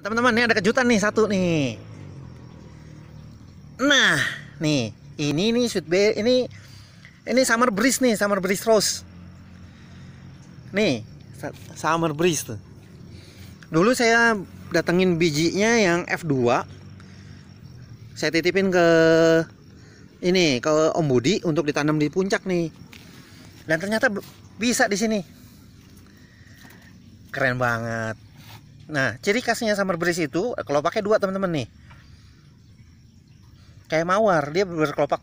Nah, teman-teman ini ada kejutan nih satu nih nah nih ini nih sweet bay ini ini summer breeze nih summer breeze rose nih summer breeze tuh dulu saya datengin bijinya yang F2 saya titipin ke ini ke Om Budi untuk ditanam di puncak nih dan ternyata bisa di sini keren banget Nah, ciri khasnya summer breeze itu kelopaknya dua teman-teman nih. Kayak mawar, dia berkelopak.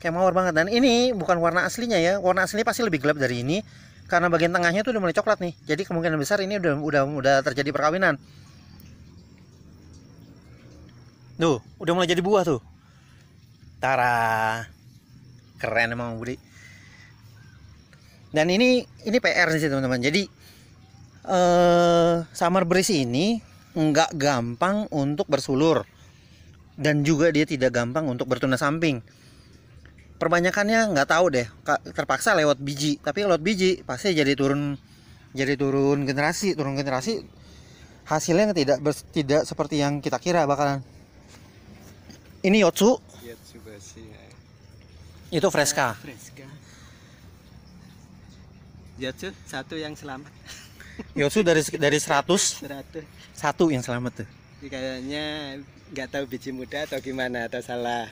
Kayak mawar banget. Dan ini bukan warna aslinya ya. Warna aslinya pasti lebih gelap dari ini karena bagian tengahnya tuh udah mulai coklat nih. Jadi kemungkinan besar ini udah udah udah terjadi perkawinan. Tuh, udah mulai jadi buah tuh. Tara. Keren emang Budi. Dan ini ini PR sih teman-teman. Jadi eh, summer breeze ini nggak gampang untuk bersulur dan juga dia tidak gampang untuk bertuna samping perbanyakannya nggak tahu deh terpaksa lewat biji tapi lewat biji pasti jadi turun jadi turun generasi turun generasi hasilnya tidak ber, tidak seperti yang kita kira bakalan ini Yotsu Yotsu ya. itu Fresca Fresca Yotsu satu yang selamat Yosu ya, dari dari 100 100 satu yang selamat tuh kayaknya nggak tahu biji muda atau gimana atau salah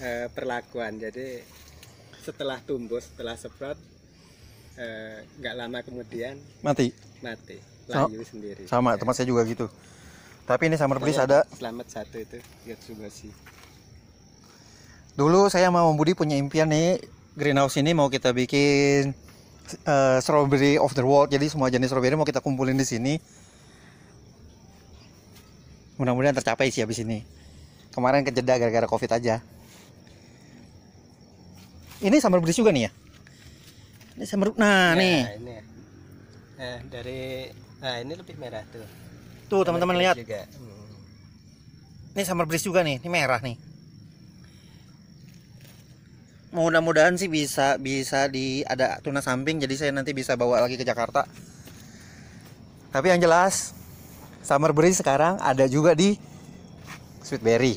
e, perlakuan jadi setelah tumbuh setelah semprot eh, nggak e, lama kemudian mati mati layu sama, sendiri sama ya. teman saya juga gitu tapi ini sama breeze ada selamat satu itu Yosu sih dulu saya mau Budi punya impian nih greenhouse ini mau kita bikin uh, strawberry of the world. Jadi semua jenis strawberry mau kita kumpulin di sini. Mudah-mudahan tercapai sih habis ini. Kemarin kejeda gara-gara covid aja. Ini summer breeze juga nih ya? Ini summer nah, nah nih. Ini. Nah, dari nah ini lebih merah tuh. Tuh teman-teman lihat. Juga. Hmm. Ini summer breeze juga nih, ini merah nih mudah-mudahan sih bisa bisa di ada tuna samping jadi saya nanti bisa bawa lagi ke Jakarta tapi yang jelas summer berry sekarang ada juga di sweet berry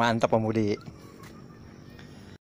mantap pemudi